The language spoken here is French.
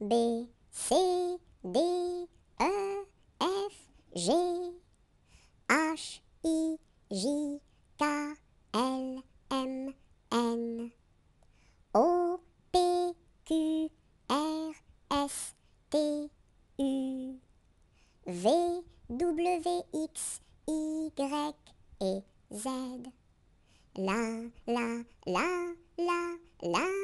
B, C, D, E, F, G, H, I, J, K, L, M, N, O, P, Q, R, S, T, U, V, W, X, Y et Z. La, la, la, la, la.